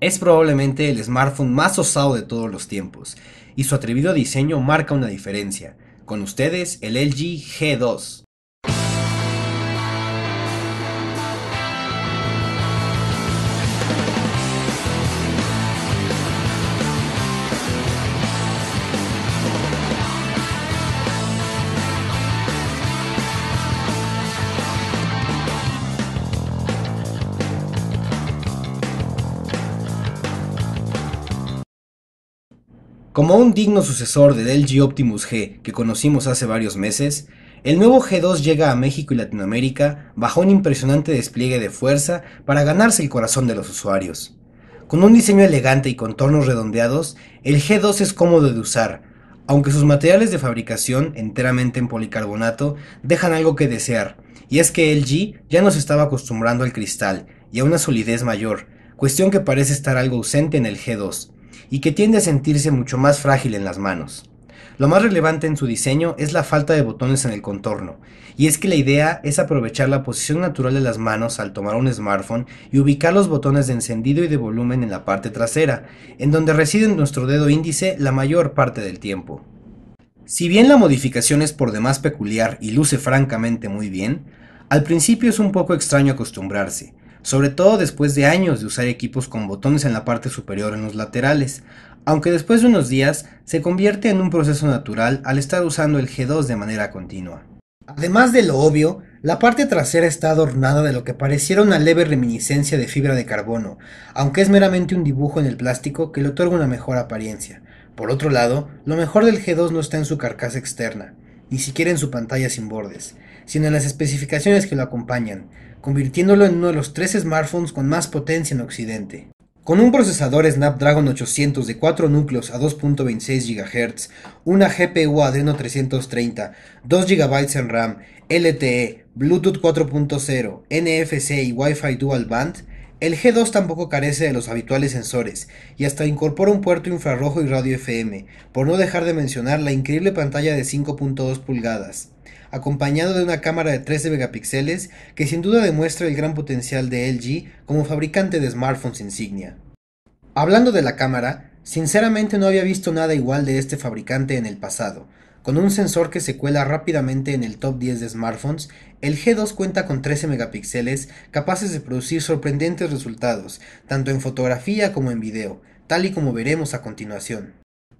Es probablemente el smartphone más osado de todos los tiempos, y su atrevido diseño marca una diferencia. Con ustedes, el LG G2. Como un digno sucesor del LG Optimus G que conocimos hace varios meses, el nuevo G2 llega a México y Latinoamérica bajo un impresionante despliegue de fuerza para ganarse el corazón de los usuarios. Con un diseño elegante y contornos redondeados, el G2 es cómodo de usar, aunque sus materiales de fabricación, enteramente en policarbonato, dejan algo que desear, y es que LG ya nos estaba acostumbrando al cristal y a una solidez mayor, cuestión que parece estar algo ausente en el G2, y que tiende a sentirse mucho más frágil en las manos. Lo más relevante en su diseño es la falta de botones en el contorno, y es que la idea es aprovechar la posición natural de las manos al tomar un smartphone y ubicar los botones de encendido y de volumen en la parte trasera, en donde reside nuestro dedo índice la mayor parte del tiempo. Si bien la modificación es por demás peculiar y luce francamente muy bien, al principio es un poco extraño acostumbrarse, sobre todo después de años de usar equipos con botones en la parte superior en los laterales, aunque después de unos días se convierte en un proceso natural al estar usando el G2 de manera continua. Además de lo obvio, la parte trasera está adornada de lo que pareciera una leve reminiscencia de fibra de carbono, aunque es meramente un dibujo en el plástico que le otorga una mejor apariencia. Por otro lado, lo mejor del G2 no está en su carcasa externa, ni siquiera en su pantalla sin bordes, sino en las especificaciones que lo acompañan, convirtiéndolo en uno de los tres smartphones con más potencia en Occidente. Con un procesador Snapdragon 800 de 4 núcleos a 2.26 GHz, una GPU Adreno 330, 2 GB en RAM, LTE, Bluetooth 4.0, NFC y Wi-Fi Dual Band, el G2 tampoco carece de los habituales sensores y hasta incorpora un puerto infrarrojo y radio FM, por no dejar de mencionar la increíble pantalla de 5.2 pulgadas acompañado de una cámara de 13 megapíxeles que sin duda demuestra el gran potencial de LG como fabricante de smartphones insignia. Hablando de la cámara, sinceramente no había visto nada igual de este fabricante en el pasado. Con un sensor que se cuela rápidamente en el top 10 de smartphones, el G2 cuenta con 13 megapíxeles capaces de producir sorprendentes resultados, tanto en fotografía como en video, tal y como veremos a continuación.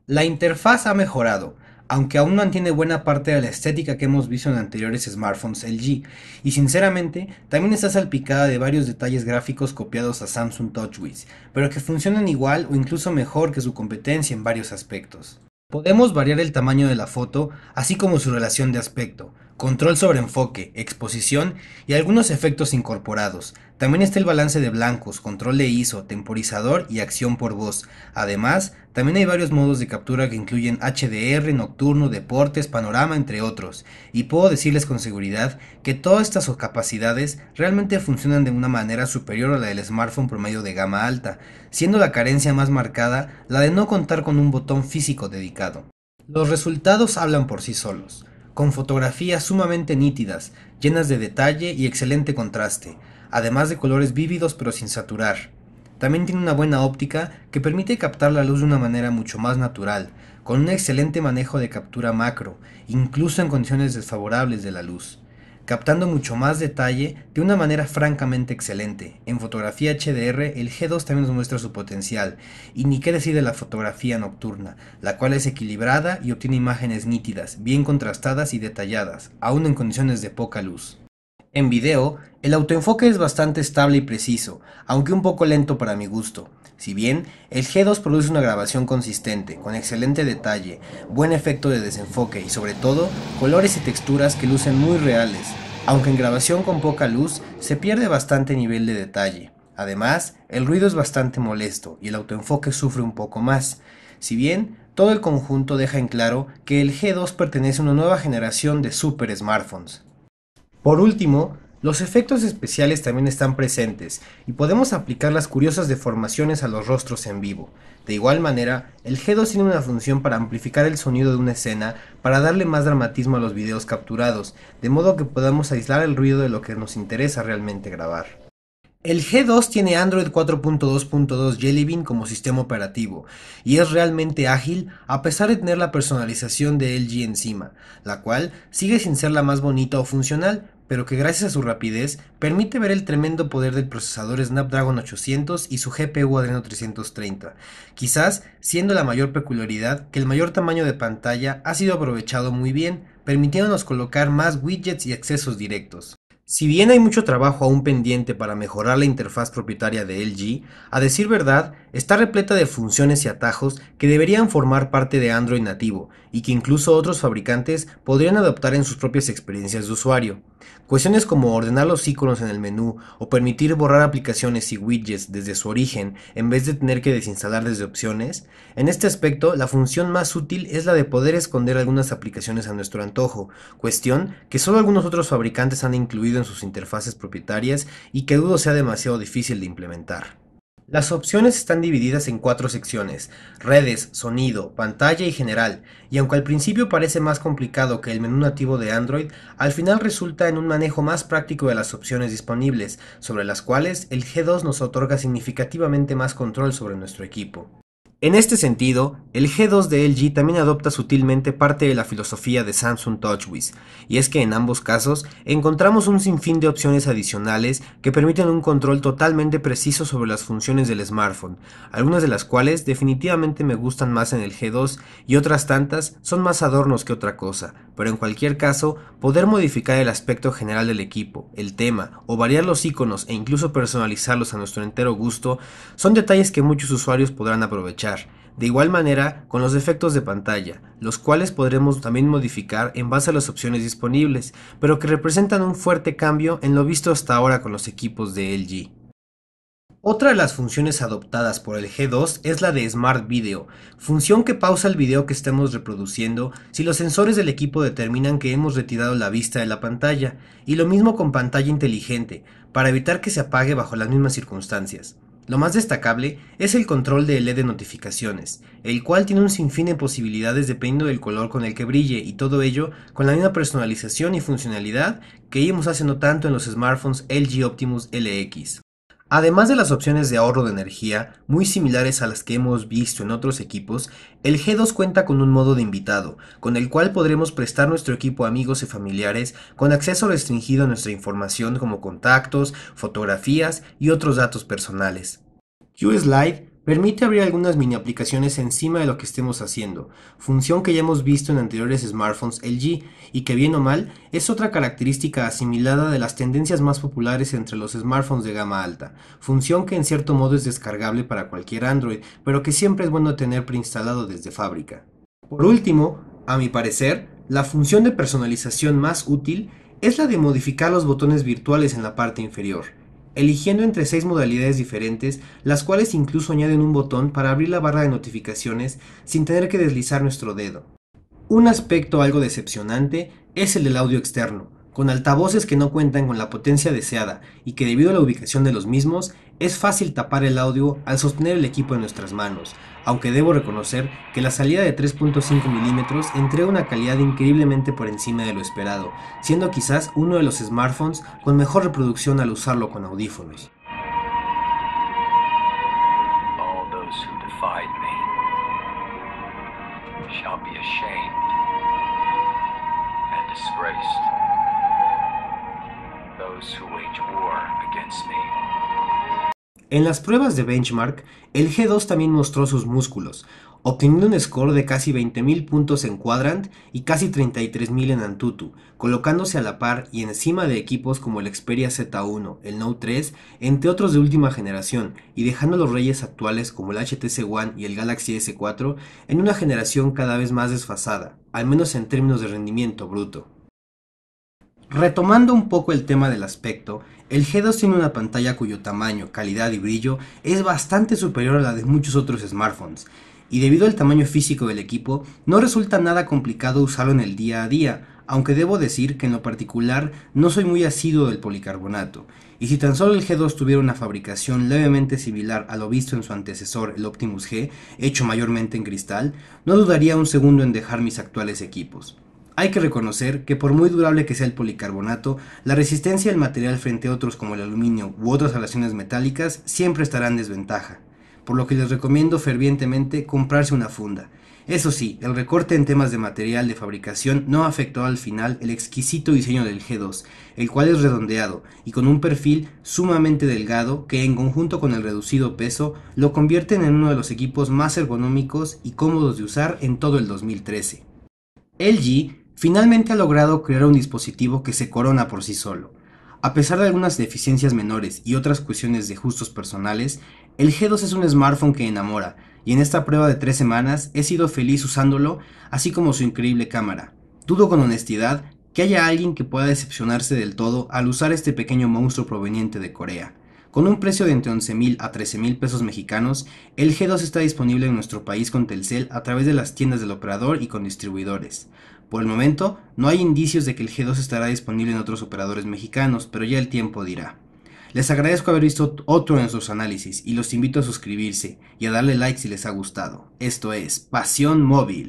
La interfaz ha mejorado, aunque aún mantiene buena parte de la estética que hemos visto en anteriores smartphones LG, y sinceramente también está salpicada de varios detalles gráficos copiados a Samsung TouchWiz, pero que funcionan igual o incluso mejor que su competencia en varios aspectos. Podemos variar el tamaño de la foto, así como su relación de aspecto, control sobre enfoque, exposición y algunos efectos incorporados. También está el balance de blancos, control de ISO, temporizador y acción por voz. Además, también hay varios modos de captura que incluyen HDR, nocturno, deportes, panorama, entre otros. Y puedo decirles con seguridad que todas estas capacidades realmente funcionan de una manera superior a la del smartphone promedio de gama alta, siendo la carencia más marcada la de no contar con un botón físico dedicado. Los resultados hablan por sí solos con fotografías sumamente nítidas, llenas de detalle y excelente contraste, además de colores vívidos pero sin saturar. También tiene una buena óptica que permite captar la luz de una manera mucho más natural, con un excelente manejo de captura macro, incluso en condiciones desfavorables de la luz captando mucho más detalle de una manera francamente excelente. En fotografía HDR, el G2 también nos muestra su potencial, y ni qué decir de la fotografía nocturna, la cual es equilibrada y obtiene imágenes nítidas, bien contrastadas y detalladas, aún en condiciones de poca luz. En video, el autoenfoque es bastante estable y preciso, aunque un poco lento para mi gusto. Si bien el G2 produce una grabación consistente, con excelente detalle, buen efecto de desenfoque y sobre todo colores y texturas que lucen muy reales, aunque en grabación con poca luz se pierde bastante nivel de detalle. Además, el ruido es bastante molesto y el autoenfoque sufre un poco más. Si bien todo el conjunto deja en claro que el G2 pertenece a una nueva generación de super smartphones. Por último, los efectos especiales también están presentes y podemos aplicar las curiosas deformaciones a los rostros en vivo. De igual manera, el G2 tiene una función para amplificar el sonido de una escena para darle más dramatismo a los videos capturados, de modo que podamos aislar el ruido de lo que nos interesa realmente grabar. El G2 tiene Android 4.2.2 Jelly Bean como sistema operativo y es realmente ágil a pesar de tener la personalización de LG encima, la cual sigue sin ser la más bonita o funcional, pero que gracias a su rapidez permite ver el tremendo poder del procesador Snapdragon 800 y su GPU Adreno 330, quizás siendo la mayor peculiaridad que el mayor tamaño de pantalla ha sido aprovechado muy bien, permitiéndonos colocar más widgets y accesos directos. Si bien hay mucho trabajo aún pendiente para mejorar la interfaz propietaria de LG, a decir verdad, está repleta de funciones y atajos que deberían formar parte de Android nativo y que incluso otros fabricantes podrían adoptar en sus propias experiencias de usuario. Cuestiones como ordenar los iconos en el menú o permitir borrar aplicaciones y widgets desde su origen en vez de tener que desinstalar desde opciones. En este aspecto, la función más útil es la de poder esconder algunas aplicaciones a nuestro antojo, cuestión que solo algunos otros fabricantes han incluido en sus interfaces propietarias y que dudo sea demasiado difícil de implementar. Las opciones están divididas en cuatro secciones, redes, sonido, pantalla y general, y aunque al principio parece más complicado que el menú nativo de Android, al final resulta en un manejo más práctico de las opciones disponibles, sobre las cuales el G2 nos otorga significativamente más control sobre nuestro equipo. En este sentido, el G2 de LG también adopta sutilmente parte de la filosofía de Samsung TouchWiz, y es que en ambos casos encontramos un sinfín de opciones adicionales que permiten un control totalmente preciso sobre las funciones del smartphone, algunas de las cuales definitivamente me gustan más en el G2 y otras tantas son más adornos que otra cosa, pero en cualquier caso, poder modificar el aspecto general del equipo, el tema, o variar los iconos e incluso personalizarlos a nuestro entero gusto, son detalles que muchos usuarios podrán aprovechar. De igual manera, con los efectos de pantalla, los cuales podremos también modificar en base a las opciones disponibles, pero que representan un fuerte cambio en lo visto hasta ahora con los equipos de LG. Otra de las funciones adoptadas por el G2 es la de Smart Video, función que pausa el video que estemos reproduciendo si los sensores del equipo determinan que hemos retirado la vista de la pantalla, y lo mismo con pantalla inteligente, para evitar que se apague bajo las mismas circunstancias. Lo más destacable es el control de LED de notificaciones, el cual tiene un sinfín de posibilidades dependiendo del color con el que brille y todo ello con la misma personalización y funcionalidad que íbamos haciendo tanto en los smartphones LG Optimus LX. Además de las opciones de ahorro de energía, muy similares a las que hemos visto en otros equipos, el G2 cuenta con un modo de invitado, con el cual podremos prestar nuestro equipo a amigos y familiares con acceso restringido a nuestra información como contactos, fotografías y otros datos personales. QSLide Permite abrir algunas mini aplicaciones encima de lo que estemos haciendo, función que ya hemos visto en anteriores smartphones LG y que bien o mal es otra característica asimilada de las tendencias más populares entre los smartphones de gama alta, función que en cierto modo es descargable para cualquier Android, pero que siempre es bueno tener preinstalado desde fábrica. Por último, a mi parecer, la función de personalización más útil es la de modificar los botones virtuales en la parte inferior eligiendo entre seis modalidades diferentes, las cuales incluso añaden un botón para abrir la barra de notificaciones sin tener que deslizar nuestro dedo. Un aspecto algo decepcionante es el del audio externo, con altavoces que no cuentan con la potencia deseada y que debido a la ubicación de los mismos es fácil tapar el audio al sostener el equipo en nuestras manos, aunque debo reconocer que la salida de 3.5 mm entrega una calidad increíblemente por encima de lo esperado, siendo quizás uno de los smartphones con mejor reproducción al usarlo con audífonos. En las pruebas de benchmark, el G2 también mostró sus músculos, obteniendo un score de casi 20.000 puntos en Quadrant y casi 33.000 en Antutu, colocándose a la par y encima de equipos como el Xperia Z1, el Note 3, entre otros de última generación, y dejando a los reyes actuales como el HTC One y el Galaxy S4 en una generación cada vez más desfasada, al menos en términos de rendimiento bruto. Retomando un poco el tema del aspecto, el G2 tiene una pantalla cuyo tamaño, calidad y brillo es bastante superior a la de muchos otros smartphones, y debido al tamaño físico del equipo, no resulta nada complicado usarlo en el día a día, aunque debo decir que en lo particular no soy muy asiduo del policarbonato, y si tan solo el G2 tuviera una fabricación levemente similar a lo visto en su antecesor, el Optimus G, hecho mayormente en cristal, no dudaría un segundo en dejar mis actuales equipos. Hay que reconocer que por muy durable que sea el policarbonato, la resistencia del material frente a otros como el aluminio u otras relaciones metálicas siempre estará en desventaja, por lo que les recomiendo fervientemente comprarse una funda. Eso sí, el recorte en temas de material de fabricación no afectó al final el exquisito diseño del G2, el cual es redondeado y con un perfil sumamente delgado que en conjunto con el reducido peso lo convierten en uno de los equipos más ergonómicos y cómodos de usar en todo el 2013. LG Finalmente ha logrado crear un dispositivo que se corona por sí solo. A pesar de algunas deficiencias menores y otras cuestiones de justos personales, el G2 es un smartphone que enamora, y en esta prueba de tres semanas he sido feliz usándolo, así como su increíble cámara. Dudo con honestidad que haya alguien que pueda decepcionarse del todo al usar este pequeño monstruo proveniente de Corea. Con un precio de entre 11.000 a 13.000 pesos mexicanos, el G2 está disponible en nuestro país con Telcel a través de las tiendas del operador y con distribuidores. Por el momento, no hay indicios de que el G2 estará disponible en otros operadores mexicanos, pero ya el tiempo dirá. Les agradezco haber visto otro en sus análisis y los invito a suscribirse y a darle like si les ha gustado. Esto es Pasión Móvil.